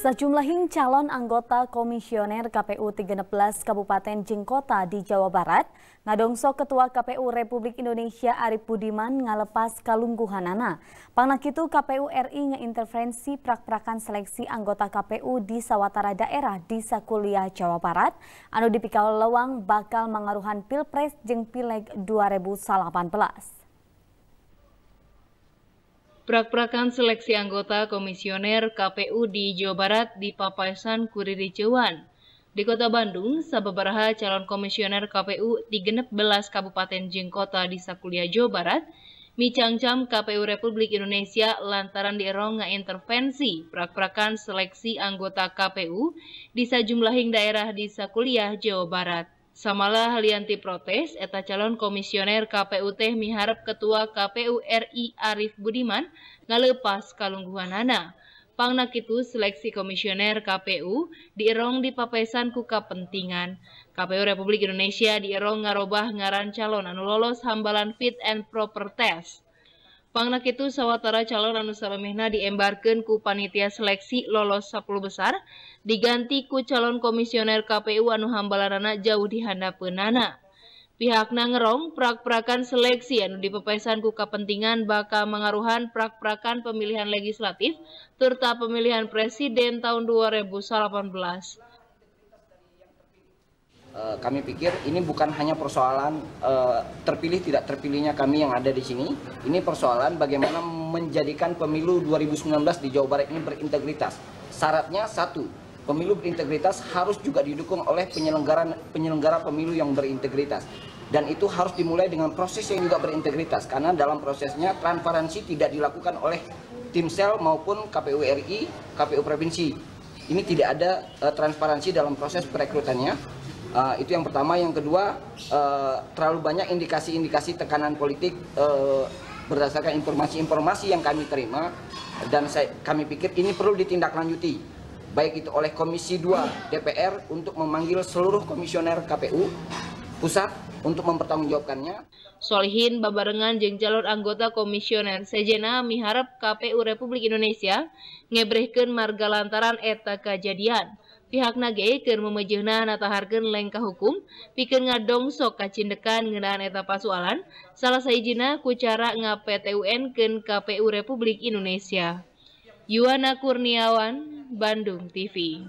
Sejumlah calon anggota komisioner KPU 13 Kabupaten Jengkota di Jawa Barat, Ngadongso Ketua KPU Republik Indonesia Arif Budiman ngalepas kalungguhanana. Panak itu KPU RI ngeintervensi prak-prakan seleksi anggota KPU di sawatara daerah di Sakulia, Jawa Barat. Anu dipikau lewang bakal mengaruhan Pilpres jeng Pileg 2018. Prak-prakan seleksi anggota komisioner KPU di Jawa Barat di Papaisan Kuriri Cewan. Di Kota Bandung, sababaraha calon komisioner KPU di genep belas kabupaten Jengkota di Sakulia Jawa Barat micangcam KPU Republik Indonesia lantaran dierong ngeintervensi prak-prakan seleksi anggota KPU di sejumlah daerah di Sakulia, Jawa Barat. Samalah Lianti protes, eta calon komisioner KPU teh miharap ketua KPU RI Arif Budiman ngalepas kalungguhanana. Pangna itu seleksi komisioner KPU dierong dipapesan ku kepentingan. KPU Republik Indonesia dierong ngarobah ngaran calon anu lolos hambalan fit and proper test itu Kitu sawatara calon anu saramehna diembarkeun ku panitia seleksi lolos 10 besar diganti ku calon komisioner KPU anu hambalarana jauh Penana. Pihakna ngerong prak-prakan seleksi anu dipepesan ku kepentingan bakal mengaruhan prak-prakan pemilihan legislatif serta pemilihan presiden tahun 2018. Eh, kami pikir ini bukan hanya persoalan eh, terpilih tidak terpilihnya kami yang ada di sini. Ini persoalan bagaimana menjadikan pemilu 2019 di Jawa Barat ini berintegritas. Syaratnya satu, pemilu berintegritas harus juga didukung oleh penyelenggara penyelenggara pemilu yang berintegritas. Dan itu harus dimulai dengan proses yang juga berintegritas karena dalam prosesnya transparansi tidak dilakukan oleh tim sel maupun KPU RI, KPU provinsi. Ini tidak ada uh, transparansi dalam proses perekrutannya Uh, itu yang pertama, yang kedua uh, terlalu banyak indikasi-indikasi tekanan politik uh, berdasarkan informasi-informasi yang kami terima dan saya, kami pikir ini perlu ditindaklanjuti baik itu oleh Komisi 2 DPR untuk memanggil seluruh komisioner KPU pusat untuk mempertanggungjawabkannya. Solihin babarengan jeng jalur anggota komisioner Sejena miharap KPU Republik Indonesia ngebrehkan marga lantaran eta kejadian. saya pihak nage ker memmejennahnata Hargen lengkah hukum pike nga dongso kacindekan gendaaan eta pasalan salah selesai jina kucara nga PTUNken e KPU Republik Indonesia. Yuana Kurniawan Bandung TV.